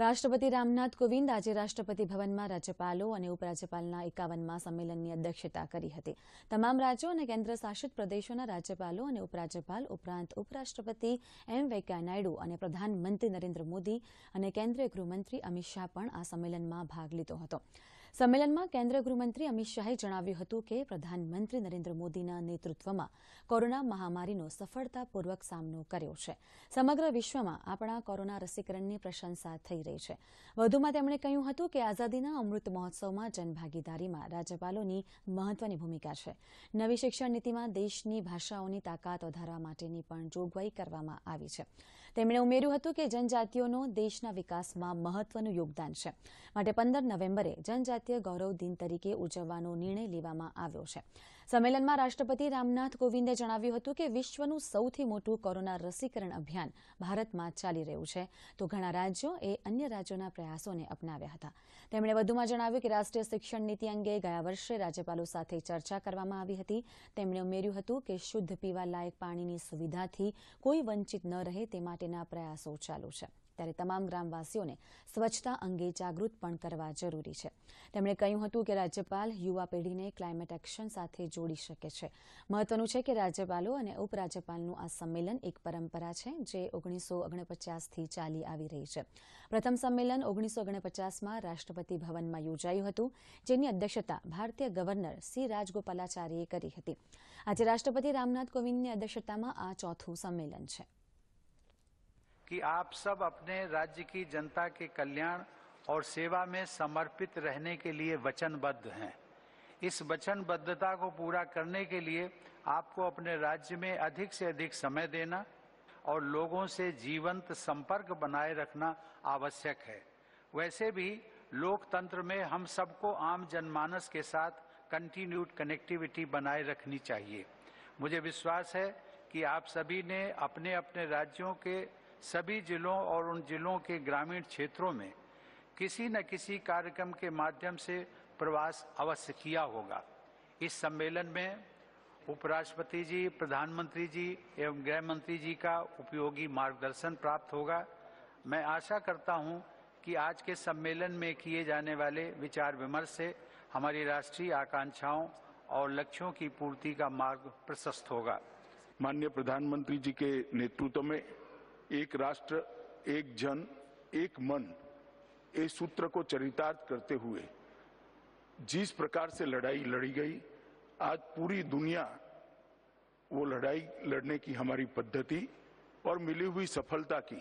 રાષ્ટ્રપતિ રામનાથ કોવિંદ આજે રાષ્ટ્રપતિ ભવનમાં રાજ્યપાલો અને ઉપરાજ્યપાલના એકાવનમાં સંમેલનની અધ્યક્ષતા કરી હતી તમામ રાજ્યો અને કેન્દ્ર શાસિત પ્રદેશોના રાજ્યપાલો અને ઉપરાજ્યપાલ ઉપરાંત ઉપરાષ્ટ્રપતિ એમ વેંકૈયા નાયડુ અને પ્રધાનમંત્રી નરેન્દ્ર મોદી અને કેન્દ્રીય ગૃહમંત્રી અમિત શાહ પણ આ સંમેલનમાં ભાગ લીધો હતો સંમેલનમાં કેન્દ્ર ગૃહમંત્રી અમિત શાહે જણાવ્યું હતું કે પ્રધાનમંત્રી નરેન્દ્ર મોદીના નેતૃત્વમાં કોરોના મહામારીનો સફળતાપૂર્વક સામનો કર્યો છે સમગ્ર વિશ્વમાં આપણા કોરોના રસીકરણની પ્રશંસા થઈ રહી છે વધુમાં તેમણે કહ્યું હતું કે આઝાદીના અમૃત મહોત્સવમાં જનભાગીદારીમાં રાજ્યપાલોની મહત્વની ભૂમિકા છે નવી શિક્ષણ નીતિમાં દેશની ભાષાઓની તાકાત વધારવા માટેની પણ જોગવાઈ કરવામાં આવી છે તેમણે ઉમેર્યું હતું કે જનજાતિઓનો દેશના વિકાસમાં મહત્વનું યોગદાન છે માટે પંદર નવેમ્બરે જનજાતીય ગૌરવ દિન તરીકે ઉજવવાનો નિર્ણય લેવામાં આવ્યો છે સંમેલનમાં રાષ્ટ્રપતિ રામનાથ કોવિંદે જણાવ્યું હતું કે વિશ્વનું સૌથી મોટું કોરોના રસીકરણ અભિયાન ભારતમાં ચાલી રહ્યું છે તો ઘણા રાજ્યો એ અન્ય રાજ્યોના પ્રયાસોને અપનાવ્યા હતા તેમણે વધુમાં જણાવ્યું કે રાષ્ટ્રીય શિક્ષણ નીતિ અંગે ગયા વર્ષે રાજ્યપાલો સાથે ચર્ચા કરવામાં આવી હતી તેમણે ઉમેર્યું હતું કે શુદ્ધ પીવા લાયક પાણીની સુવિધાથી કોઈ વંચિત ન રહે તે માટેના પ્રયાસો ચાલુ છે ત્યારે તમામ ગ્રામવાસીઓને સ્વચ્છતા અંગે જાગૃત પણ કરવા જરૂરી છે તેમણે કહ્યું હતું કે રાજ્યપાલ યુવા પેઢીને ક્લાઇમેટ એક્શન સાથે જોડી શકે છે મહત્વનું છે કે રાજ્યપાલો અને ઉપરાજ્યપાલનું આ સંમેલન એક પરંપરા છે જે ઓગણીસો ઓગણપચાસથી ચાલી આવી રહી છે પ્રથમ સંમેલન ઓગણીસો ઓગણપચાસમાં રાષ્ટ્રપતિ ભવનમાં યોજાયું હતું જેની અધ્યક્ષતા ભારતીય ગવર્નર સી રાજગોપાલાચાર્યએ કરી હતી આજે રાષ્ટ્રપતિ રામનાથ કોવિંદની અધ્યક્ષતામાં આ ચોથું સંમેલન છે कि आप सब अपने राज्य की जनता के कल्याण और सेवा में समर्पित रहने के लिए वचनबद्ध हैं इस वचनबद्धता को पूरा करने के लिए आपको अपने राज्य में अधिक से अधिक समय देना और लोगों से जीवंत संपर्क बनाए रखना आवश्यक है वैसे भी लोकतंत्र में हम सबको आम जनमानस के साथ कंटिन्यूड कनेक्टिविटी बनाए रखनी चाहिए मुझे विश्वास है कि आप सभी ने अपने अपने राज्यों के सभी जिलों और उन जिलों के ग्रामीण क्षेत्रों में किसी न किसी कार्यक्रम के माध्यम से प्रवास अवश्य किया होगा इस सम्मेलन में उपराष्ट्रपति जी प्रधानमंत्री जी एवं गृह मंत्री जी का उपयोगी मार्गदर्शन प्राप्त होगा मैं आशा करता हूं कि आज के सम्मेलन में किए जाने वाले विचार विमर्श से हमारी राष्ट्रीय आकांक्षाओं और लक्ष्यों की पूर्ति का मार्ग प्रशस्त होगा माननीय प्रधानमंत्री जी के नेतृत्व में एक राष्ट्र एक जन एक मन इस सूत्र को चरितार्थ करते हुए जिस प्रकार से लड़ाई लड़ी गई आज पूरी दुनिया वो लड़ाई लड़ने की हमारी पद्धति और मिली हुई सफलता की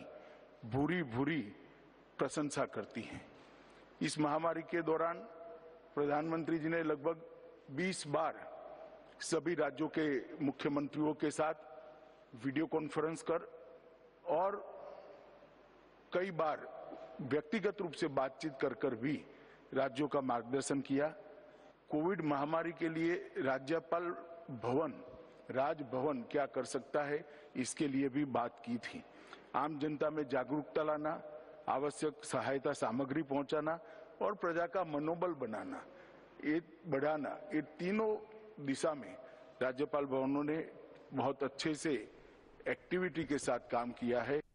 भूरी भूरी प्रशंसा करती है इस महामारी के दौरान प्रधानमंत्री जी ने लगभग 20 बार सभी राज्यों के मुख्यमंत्रियों के साथ वीडियो कॉन्फ्रेंस कर और कई बार व्यक्तिगत रूप से बातचीत कर कर भी राज्यों का मार्गदर्शन किया कोविड महामारी के लिए राज्यपाल भवन राजभवन क्या कर सकता है इसके लिए भी बात की थी आम जनता में जागरूकता लाना आवश्यक सहायता सामग्री पहुंचाना और प्रजा का मनोबल बनाना ये बढ़ाना ये तीनों दिशा में राज्यपाल भवनों ने बहुत अच्छे से एक्टिविटी के साथ काम किया है